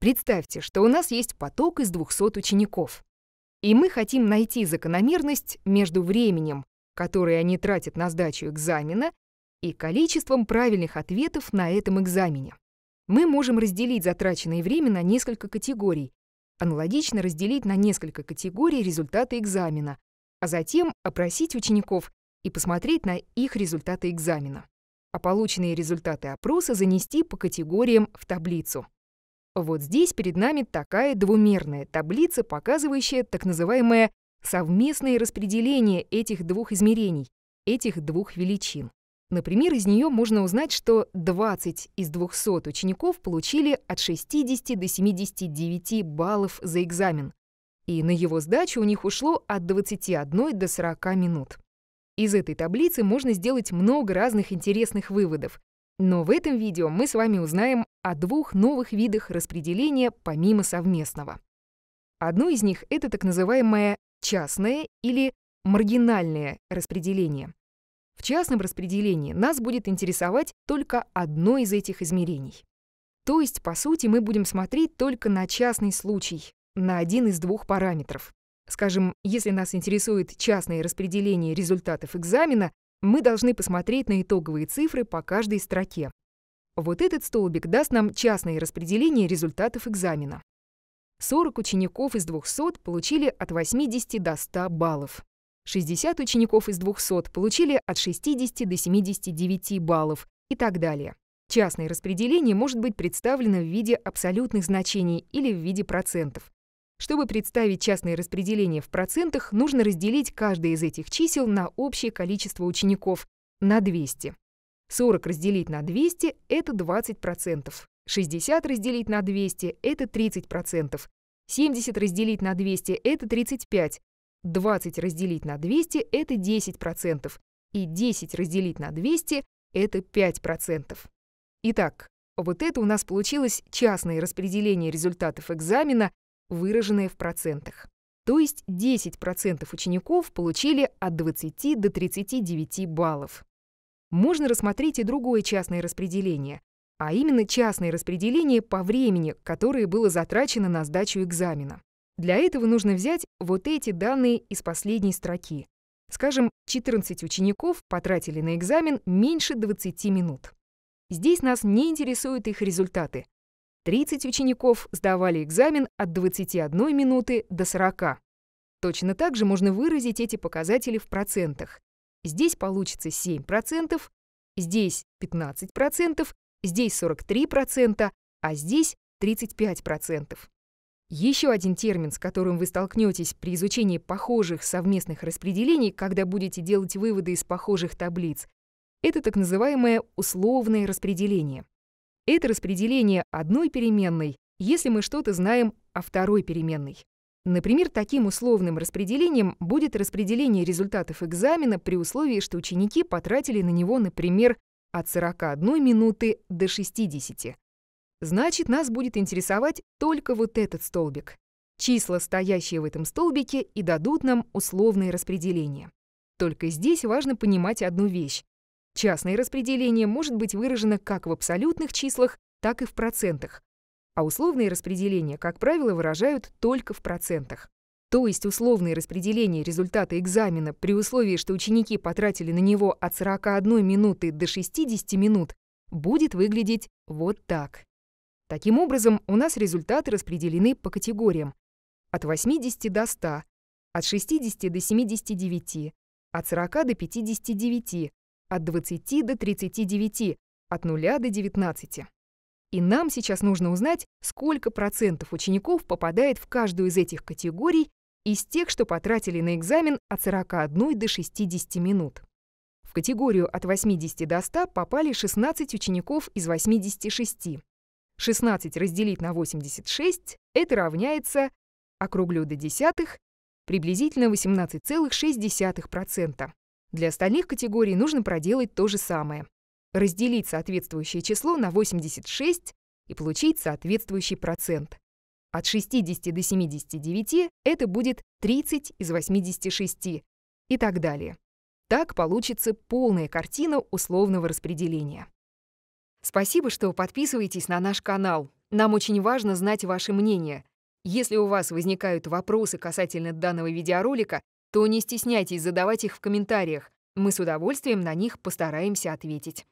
Представьте, что у нас есть поток из 200 учеников. И мы хотим найти закономерность между временем, которое они тратят на сдачу экзамена, и количеством правильных ответов на этом экзамене. Мы можем разделить затраченное время на несколько категорий, аналогично разделить на несколько категорий результаты экзамена, а затем опросить учеников и посмотреть на их результаты экзамена, а полученные результаты опроса занести по категориям в таблицу. Вот здесь перед нами такая двумерная таблица, показывающая так называемое совместное распределение этих двух измерений, этих двух величин. Например, из нее можно узнать, что 20 из 200 учеников получили от 60 до 79 баллов за экзамен, и на его сдачу у них ушло от 21 до 40 минут. Из этой таблицы можно сделать много разных интересных выводов, но в этом видео мы с вами узнаем о двух новых видах распределения помимо совместного. Одно из них — это так называемое частное или маргинальное распределение. В частном распределении нас будет интересовать только одно из этих измерений. То есть, по сути, мы будем смотреть только на частный случай, на один из двух параметров. Скажем, если нас интересует частное распределение результатов экзамена, мы должны посмотреть на итоговые цифры по каждой строке, вот этот столбик даст нам частное распределение результатов экзамена. 40 учеников из 200 получили от 80 до 100 баллов. 60 учеников из 200 получили от 60 до 79 баллов и так далее. Частное распределение может быть представлено в виде абсолютных значений или в виде процентов. Чтобы представить частное распределение в процентах, нужно разделить каждое из этих чисел на общее количество учеников, на 200. 40 разделить на 200 — это 20%. 60 разделить на 200 — это 30%. 70 разделить на 200 — это 35%. 20 разделить на 200 — это 10%. И 10 разделить на 200 — это 5%. Итак, вот это у нас получилось частное распределение результатов экзамена, выраженное в процентах. То есть 10% учеников получили от 20 до 39 баллов можно рассмотреть и другое частное распределение, а именно частное распределение по времени, которое было затрачено на сдачу экзамена. Для этого нужно взять вот эти данные из последней строки. Скажем, 14 учеников потратили на экзамен меньше 20 минут. Здесь нас не интересуют их результаты. 30 учеников сдавали экзамен от 21 минуты до 40. Точно так же можно выразить эти показатели в процентах. Здесь получится 7%, здесь 15%, здесь 43%, а здесь 35%. Еще один термин, с которым вы столкнетесь при изучении похожих совместных распределений, когда будете делать выводы из похожих таблиц, это так называемое условное распределение. Это распределение одной переменной, если мы что-то знаем о второй переменной. Например, таким условным распределением будет распределение результатов экзамена при условии, что ученики потратили на него, например, от 41 минуты до 60. Значит, нас будет интересовать только вот этот столбик. Числа, стоящие в этом столбике, и дадут нам условные распределения. Только здесь важно понимать одну вещь. Частное распределение может быть выражено как в абсолютных числах, так и в процентах а условные распределения, как правило, выражают только в процентах. То есть условное распределение результата экзамена при условии, что ученики потратили на него от 41 минуты до 60 минут, будет выглядеть вот так. Таким образом, у нас результаты распределены по категориям. От 80 до 100, от 60 до 79, от 40 до 59, от 20 до 39, от 0 до 19. И нам сейчас нужно узнать, сколько процентов учеников попадает в каждую из этих категорий из тех, что потратили на экзамен от 41 до 60 минут. В категорию от 80 до 100 попали 16 учеников из 86. 16 разделить на 86 – это равняется, округлю до десятых, приблизительно 18,6%. Для остальных категорий нужно проделать то же самое разделить соответствующее число на 86 и получить соответствующий процент. От 60 до 79 это будет 30 из 86 и так далее. Так получится полная картина условного распределения. Спасибо, что подписываетесь на наш канал. Нам очень важно знать ваше мнение. Если у вас возникают вопросы касательно данного видеоролика, то не стесняйтесь задавать их в комментариях. Мы с удовольствием на них постараемся ответить.